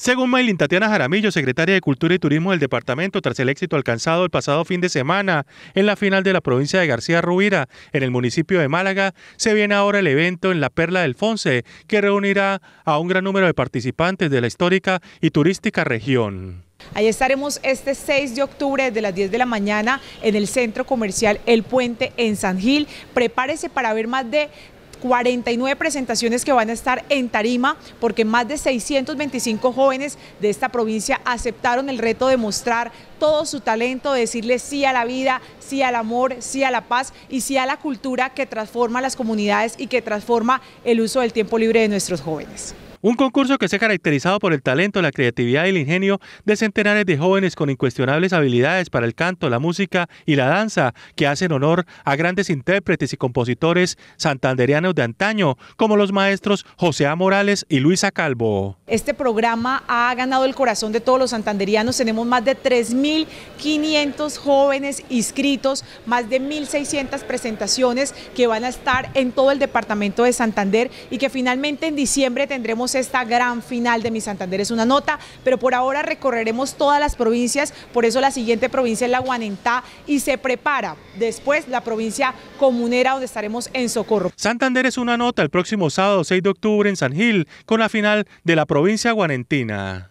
Según Maylin Tatiana Jaramillo, secretaria de Cultura y Turismo del departamento, tras el éxito alcanzado el pasado fin de semana en la final de la provincia de García Rubira, en el municipio de Málaga, se viene ahora el evento en la Perla del Fonce, que reunirá a un gran número de participantes de la histórica y turística región. Ahí estaremos este 6 de octubre desde las 10 de la mañana en el centro comercial El Puente en San Gil. Prepárese para ver más de 49 presentaciones que van a estar en tarima porque más de 625 jóvenes de esta provincia aceptaron el reto de mostrar todo su talento, de decirle sí a la vida, sí al amor, sí a la paz y sí a la cultura que transforma las comunidades y que transforma el uso del tiempo libre de nuestros jóvenes. Un concurso que se ha caracterizado por el talento, la creatividad y el ingenio de centenares de jóvenes con incuestionables habilidades para el canto, la música y la danza, que hacen honor a grandes intérpretes y compositores santanderianos de antaño, como los maestros José A. Morales y Luisa Calvo. Este programa ha ganado el corazón de todos los santanderianos. Tenemos más de 3.500 jóvenes inscritos, más de 1.600 presentaciones que van a estar en todo el departamento de Santander y que finalmente en diciembre tendremos esta gran final de Mi Santander es una nota, pero por ahora recorreremos todas las provincias, por eso la siguiente provincia es la Guanentá y se prepara después la provincia comunera donde estaremos en Socorro. Santander es una nota el próximo sábado 6 de octubre en San Gil con la final de la provincia guanentina.